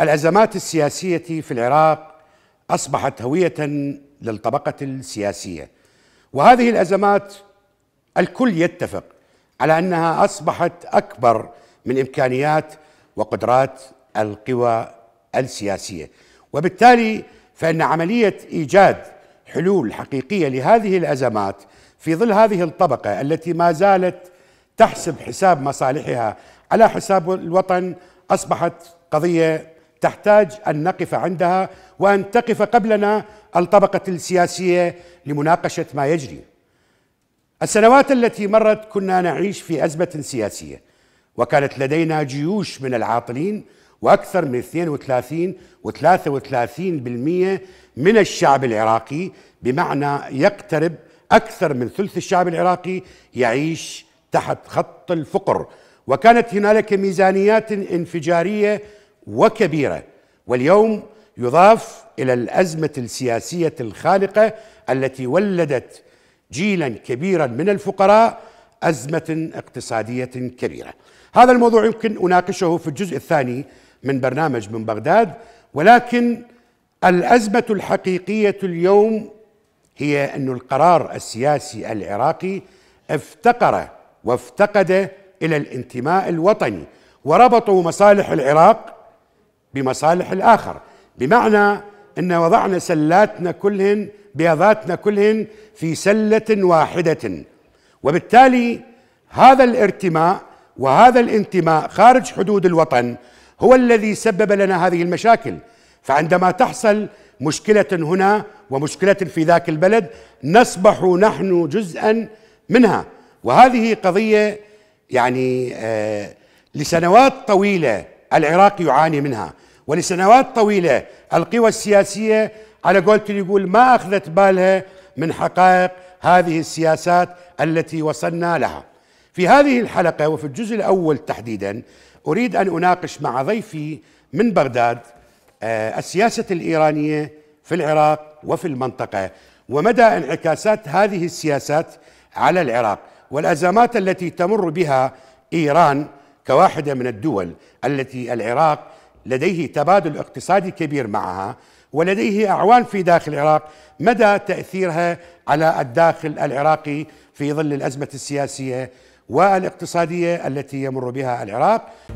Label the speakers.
Speaker 1: الأزمات السياسية في العراق أصبحت هوية للطبقة السياسية وهذه الأزمات الكل يتفق على أنها أصبحت أكبر من إمكانيات وقدرات القوى السياسية وبالتالي فإن عملية إيجاد حلول حقيقية لهذه الأزمات في ظل هذه الطبقة التي ما زالت تحسب حساب مصالحها على حساب الوطن أصبحت قضية تحتاج ان نقف عندها وان تقف قبلنا الطبقه السياسيه لمناقشه ما يجري. السنوات التي مرت كنا نعيش في ازمه سياسيه وكانت لدينا جيوش من العاطلين واكثر من 32 و33% من الشعب العراقي بمعنى يقترب اكثر من ثلث الشعب العراقي يعيش تحت خط الفقر وكانت هنالك ميزانيات انفجاريه وكبيره واليوم يضاف الى الازمه السياسيه الخالقه التي ولدت جيلا كبيرا من الفقراء ازمه اقتصاديه كبيره. هذا الموضوع يمكن اناقشه في الجزء الثاني من برنامج من بغداد ولكن الازمه الحقيقيه اليوم هي ان القرار السياسي العراقي افتقر وافتقد الى الانتماء الوطني وربطوا مصالح العراق بمصالح الآخر بمعنى أن وضعنا سلاتنا كلهن بيضاتنا كلهن في سلة واحدة وبالتالي هذا الارتماء وهذا الانتماء خارج حدود الوطن هو الذي سبب لنا هذه المشاكل فعندما تحصل مشكلة هنا ومشكلة في ذاك البلد نصبح نحن جزءا منها وهذه قضية يعني آه لسنوات طويلة العراق يعاني منها ولسنوات طويلة القوى السياسية على قولت يقول ما أخذت بالها من حقائق هذه السياسات التي وصلنا لها في هذه الحلقة وفي الجزء الأول تحديدا أريد أن أناقش مع ضيفي من بغداد آه، السياسة الإيرانية في العراق وفي المنطقة ومدى انعكاسات هذه السياسات على العراق والأزمات التي تمر بها إيران كواحدة من الدول التي العراق لديه تبادل اقتصادي كبير معها ولديه اعوان في داخل العراق مدى تاثيرها على الداخل العراقي في ظل الازمه السياسيه والاقتصاديه التي يمر بها العراق